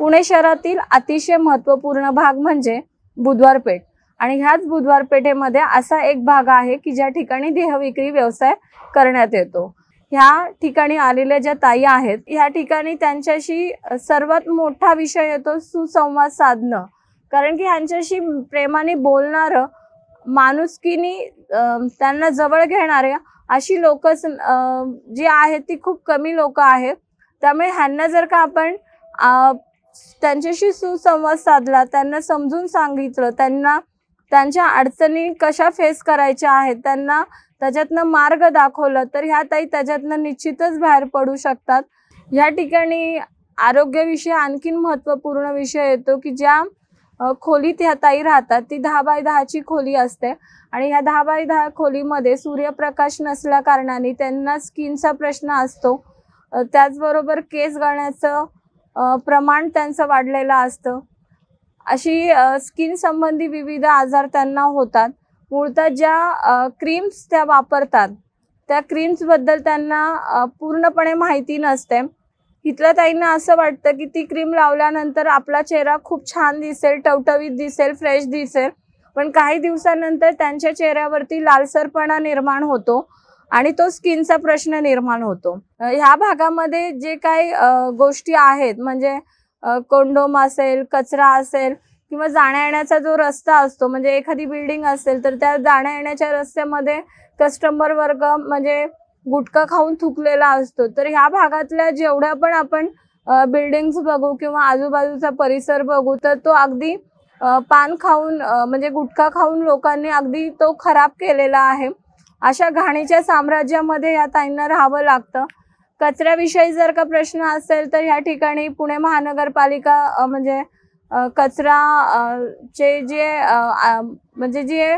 पुणे शहरातील अतिशय महत्त्वपूर्ण भाग म्हणजे बुधवार पेठ आणि ह्याच बुधवार पेठेमध्ये असा एक भाग आहे की ज्या ठिकाणी विक्री व्यवसाय करण्यात येतो ह्या ठिकाणी आलेल्या ज्या ताई आहेत ह्या ठिकाणी त्यांच्याशी सर्वात मोठा विषय येतो सुसंवाद साधणं कारण की ह्यांच्याशी प्रेमाने बोलणारं माणुसकीनी त्यांना जवळ घेणारे अशी लोकच जी आहेत ती खूप कमी लोक आहेत त्यामुळे ह्यांना जर का आपण त्यांच्याशी सुसंवाद साधला त्यांना समजून सांगितलं त्यांना त्यांच्या अडचणी कशा फेस करायच्या आहेत त्यांना त्याच्यातनं मार्ग दाखवलं तर ह्या ताई त्याच्यातनं निश्चितच बाहेर पडू शकतात ह्या ठिकाणी आरोग्याविषयी आणखीन महत्त्वपूर्ण विषय येतो की ज्या खोलीत ह्या ताई राहतात ती दहा बाय दहाची खोली असते आणि ह्या दहा बाय दहा खोलीमध्ये सूर्यप्रकाश नसल्या कारणाने त्यांना स्किनचा प्रश्न असतो त्याचबरोबर केस गळण्याचं प्रमाण त्यांचं वाढलेलं असतं अशी स्किन संबंधी विविध आजार त्यांना होतात मूळतः ज्या क्रीम्स त्या वापरतात त्या क्रीम्सबद्दल त्यांना पूर्णपणे माहिती नसते इथल्या ताईंना असं वाटतं की ती क्रीम लावल्यानंतर आपला चेहरा खूप छान दिसेल टवटवीत दिसेल फ्रेश दिसेल पण काही दिवसानंतर त्यांच्या चेहऱ्यावरती लालसरपणा निर्माण होतो आणि तो स्किनचा प्रश्न निर्माण होतो ह्या भागामध्ये जे काही गोष्टी आहेत म्हणजे कोंडोम असेल कचरा असेल किंवा जाण्या येण्याचा जो रस्ता असतो म्हणजे एखादी बिल्डिंग असेल तर त्या जाण्या येण्याच्या रस्त्यामध्ये कस्टमर वर्ग म्हणजे गुटखा खाऊन थुकलेला असतो तर ह्या भागातल्या जेवढ्या पण आपण बिल्डिंग्स बघू किंवा आजूबाजूचा परिसर बघू तर तो अगदी पान खाऊन म्हणजे गुटखा खाऊन लोकांनी अगदी तो खराब केलेला आहे अशा घाणीच्या साम्राज्यामध्ये या ताईंना राहावं लागतं कचऱ्याविषयी जर का प्रश्न असेल तर ह्या ठिकाणी पुणे महानगरपालिका म्हणजे कचरा चे जे म्हणजे जे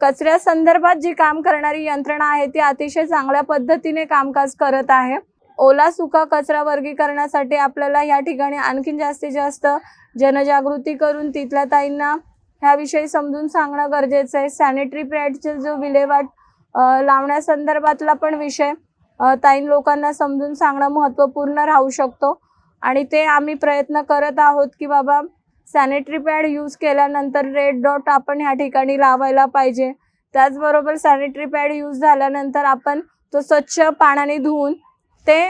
कचऱ्यासंदर्भात जी काम करणारी यंत्रणा आहे ती अतिशय चांगल्या पद्धतीने कामकाज करत आहे ओला सुका कचरा वर्गीकरणासाठी आपल्याला या ठिकाणी आणखीन जास्तीत जास्त जनजागृती करून तिथल्या ताईंना ह्याविषयी समजून सांगणं गरजेचं आहे सॅनिटरी पॅडचे जो विल्हेवाट लावण्यासंदर्भातला पण विषय ताईन लोकांना समजून सांगणं महत्त्वपूर्ण राहू शकतो आणि ते आम्ही प्रयत्न करत आहोत की बाबा सॅनिटरी पॅड यूज केल्यानंतर रेड डॉट आपण ह्या ठिकाणी लावायला पाहिजे त्याचबरोबर सॅनिटरी पॅड यूज झाल्यानंतर आपण तो स्वच्छ पाण्याने धुवून ते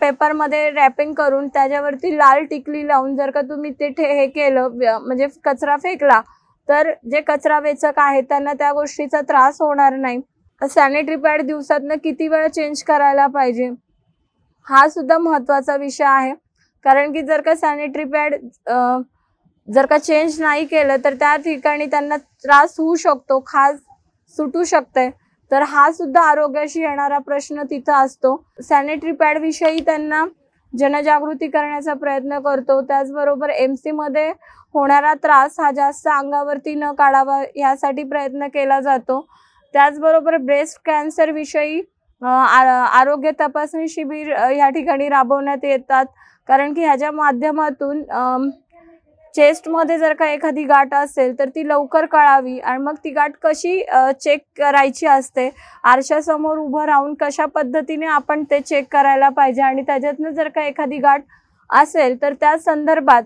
पेपरमध्ये रॅपिंग करून त्याच्यावरती लाल टिकली लावून जर का तुम्ही ते ठे हे केलं म्हणजे कचरा फेकला तर जे कचरा वेचक आहे त्यांना त्या गोष्टीचा त्रास होणार नाही सॅनिटरी पॅड दिवसातनं किती वेळा चेंज करायला पाहिजे हा सुद्धा महत्त्वाचा विषय आहे कारण की जर का सॅनिटरी पॅड जर का चेंज नाही केलं तर त्या ठिकाणी त्यांना त्रास होऊ शकतो खास सुटू शकते तर हा सुद्धा आरोग्याशी येणारा प्रश्न तिथं असतो सॅनिटरी पॅडविषयी त्यांना जनजागृती करण्याचा प्रयत्न करतो त्याचबरोबर एम सीमध्ये होणारा त्रास हा जास्त अंगावरती न काढावा यासाठी प्रयत्न केला जातो त्याचबरोबर ब्रेस्ट कॅन्सरविषयी आरोग्य तपासणी शिबिर या ठिकाणी राबवण्यात येतात कारण की ह्याच्या माध्यमातून चेस्टमध्ये जर का एखादी गाठ असेल तर ती लवकर कळावी आणि मग ती गाठ कशी चेक करायची असते आरशासमोर उभं राहून कशा पद्धतीने आपण ते चेक करायला पाहिजे आणि त्याच्यातनं जर का एखादी गाठ असेल तर त्या संदर्भात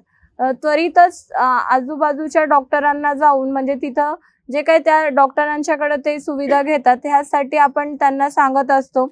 त्वरितच आजूबाजूच्या डॉक्टरांना जाऊन म्हणजे तिथं जे काही त्या डॉक्टरांच्याकडे ते सुविधा घेतात ह्यासाठी आपण त्यांना सांगत असतो